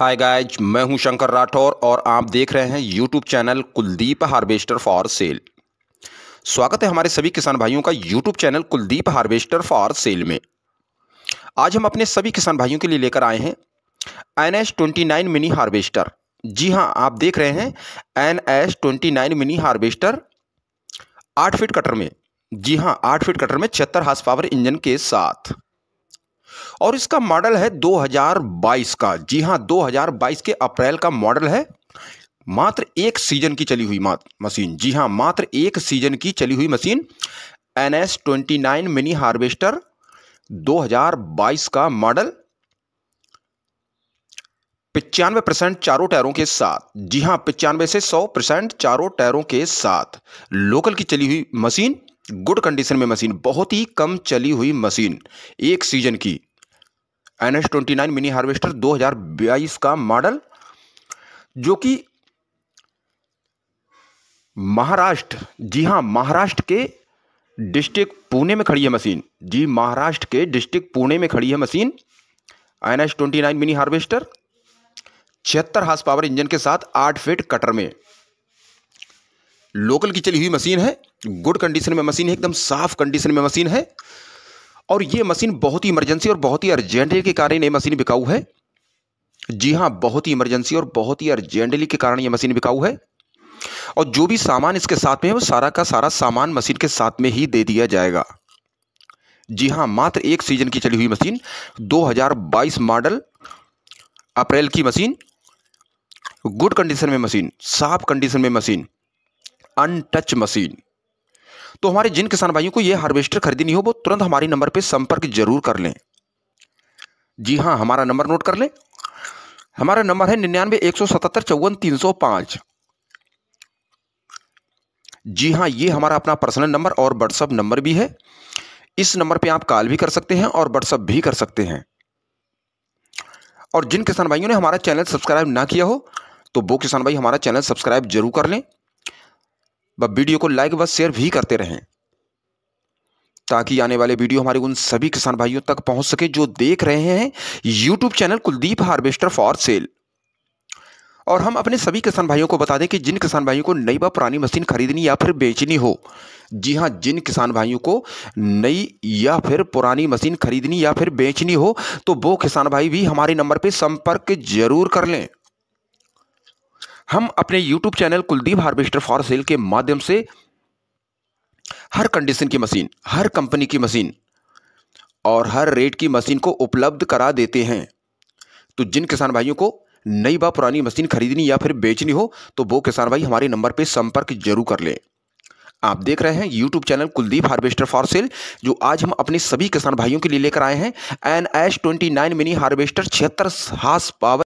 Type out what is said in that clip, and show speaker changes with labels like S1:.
S1: hi guys मैं हूं शंकर राठौर और आप देख रहे हैं YouTube channel Kuldeep harvester for sale स्वागत है हमारे सभी किसान भाइयों का YouTube channel Kuldeep harvester for sale में आज हम अपने सभी किसान भाइयों के लिए लेकर आए हैं N S twenty nine mini harvester जी हाँ आप देख रहे हैं N S twenty nine mini harvester आठ फीट कटर में जी हाँ आठ फीट कटर में छिहत्तर हाथ पावर इंजन के साथ और इसका मॉडल है 2022 का जी हाँ 2022 के अप्रैल का मॉडल है मात्र एक सीजन की चली हुई मशीन जी हाँ मात्र एक सीजन की चली हुई machine N S twenty mini harvester 2022 का मॉडल पिचानवे परसेंट चारों टायरों के साथ जी हां पिचानवे से सौ परसेंट चारों टायरों के साथ लोकल की चली हुई मशीन गुड कंडीशन में मशीन बहुत ही कम चली हुई मशीन एक सीजन की N S twenty nine mini harvester दो हज़ार बाईस का मॉडल जो कि महाराष्ट्र जी हां महाराष्ट्र के डिस्ट्रिक्ट पुणे में खड़ी है मशीन जी महाराष्ट्र के डिस्ट्रिक्ट पुणे में खड़ी है machine N S twenty nine mini harvester छिहत्तर हाथ पावर इंजन के साथ आठ फीट कटर में लोकल की चली हुई मशीन है गुड कंडीशन में मशीन है एकदम साफ कंडीशन में मशीन है और ये मशीन बहुत ही इमरजेंसी और बहुत ही अर्जेंटली के कारण ये मशीन बिकाऊ है जी हाँ बहुत ही इमरजेंसी और बहुत ही अर्जेंटली के कारण ये मशीन बिकाऊ है और जो भी सामान इसके साथ में है वो सारा का सारा सामान मशीन के साथ में ही दे दिया जाएगा जी हाँ मात्र एक सीजन की चली हुई मशीन 2022 मॉडल अप्रैल की मशीन गुड कंडीशन में मशीन साफ कंडीशन में मशीन अनटच मशीन तो हमारे जिन किसान भाइयों को यह हार्वेस्टर खरीदनी हो वो तुरंत हमारे नंबर पर संपर्क जरूर कर लें जी हाँ हमारा नंबर नोट कर लें हमारा नंबर है निन्यानवे एक सौ सतहत्तर चौवन तीन सौ पाँच जी हाँ ये हमारा अपना पर्सनल नंबर और व्हाट्सअप नंबर भी है इस नंबर पे आप कॉल भी कर सकते हैं और व्हाट्सअप भी कर सकते हैं और जिन किसान भाइयों ने हमारा चैनल सब्सक्राइब ना किया हो तो वो किसान भाई हमारा चैनल सब्सक्राइब जरूर कर लें व वीडियो को लाइक व शेयर भी करते रहें ताकि आने वाले वीडियो हमारे उन सभी किसान भाइयों तक पहुंच सके जो देख रहे हैं YouTube channel Kuldeep harvester for sale और हम अपने सभी किसान भाइयों को बता दें कि जिन किसान भाइयों को नई व पुरानी मशीन खरीदनी या फिर बेचनी हो जी हाँ जिन किसान भाइयों को नई या फिर पुरानी मशीन खरीदनी या फिर बेचनी हो तो वो किसान भाई भी हमारे नंबर पर संपर्क जरूर कर लें हम अपने YouTube channel Kuldeep harvester for sale के माध्यम से हर कंडीशन की मशीन हर कंपनी की मशीन और हर रेट की मशीन को उपलब्ध करा देते हैं तो जिन किसान भाइयों को नई बा पुरानी मशीन खरीदनी या फिर बेचनी हो तो वो किसान भाई हमारे नंबर पर संपर्क जरूर कर लें आप देख रहे हैं YouTube channel Kuldeep harvester for sale जो आज हम अपने सभी किसान भाइयों के लिए लेकर आए हैं N S twenty nine mini harvester छिहत्तर हाथ पावर